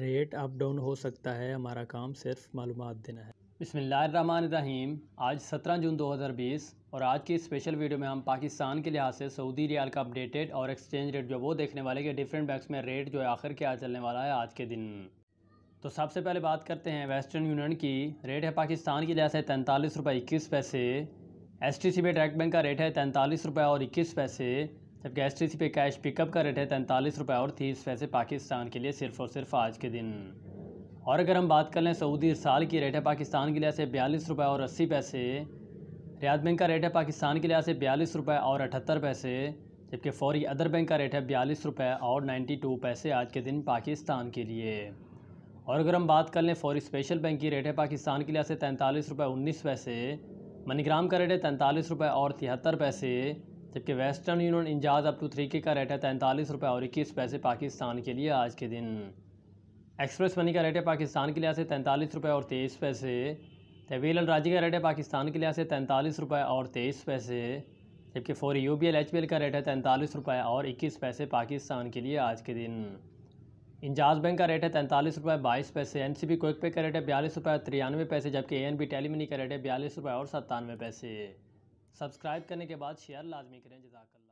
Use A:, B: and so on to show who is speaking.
A: rate up down हो सकता है हमारा काम सिर्फ मालूम देना है बसमीम आज 17 जून 2020 और आज की स्पेशल वीडियो में हम पाकिस्तान के लिहाज से सऊदी रियाल का अपडेटेड और एक्सचेंज रेट जो वो देखने वाले कि डिफरेंट बैंक में रेट जो है आखिर क्या चलने वाला है आज के दिन तो सबसे पहले बात करते हैं वेस्टर्न यूनियन की रेट है पाकिस्तान के लिहाज से तैंतालीस रुपये इक्कीस पैसे S T C B bank का रेट है तैंतालीस रुपये और इक्कीस पैसे जबकि एस टी सी पे कैश पिकअप का रेट है तैंतालीस रुपये और तीस पैसे पाकिस्तान के लिए सिर्फ और सिर्फ आज के दिन और अगर हम बात कर लें सऊदी साल की रेट है पाकिस्तान के लिहाज से बयालीस रुपये और अस्सी पैसे रियाद बैंक का रेट है पाकिस्तान के लिहाज से बयालीस रुपये और अठहत्तर पैसे जबकि फौरी अदर बैंक का रेट है बयालीस रुपये और नाइन्टी टू पैसे आज के दिन पाकिस्तान के लिए और अगर हम बात कर लें फौरी स्पेशल बैंक की रेट है पाकिस्तान के लिहाज से तैंतालीस रुपये उन्नीस पैसे मनीग्राम का रेट है तैंतालीस रुपये और तिहत्तर पैसे जबकि वेस्टर्न यूनियन इंजाज अप टू थ्री के का रेट है तैंतालीस रुपये और इक्कीस पैसे पाकिस्तान के लिए आज के दिन एक्सप्रेस मनी का रेट है पाकिस्तान के लिहाज से तैंतालीस रुपये और तेईस पैसे तवील राजी का रेट है पाकिस्तान के लिहाज से तैंतालीस रुपये और तेईस पैसे जबकि four U B L H P L का रेट है तैंतालीस रुपये और इक्कीस पैसे पाकिस्तान के लिए आज के दिन इंजाज बैंक का रेट है तैंतालीस रुपये बाईस पैसे एन सी बी क्विक पे का रेट है बयालीस रुपये तिरानवे पैसे जबकि A N B tele money का रेट है बयालीस रुपये और सत्तानवे पैसे सब्सक्राइब करने के बाद शेयर लाजमी करें जजाकल्ला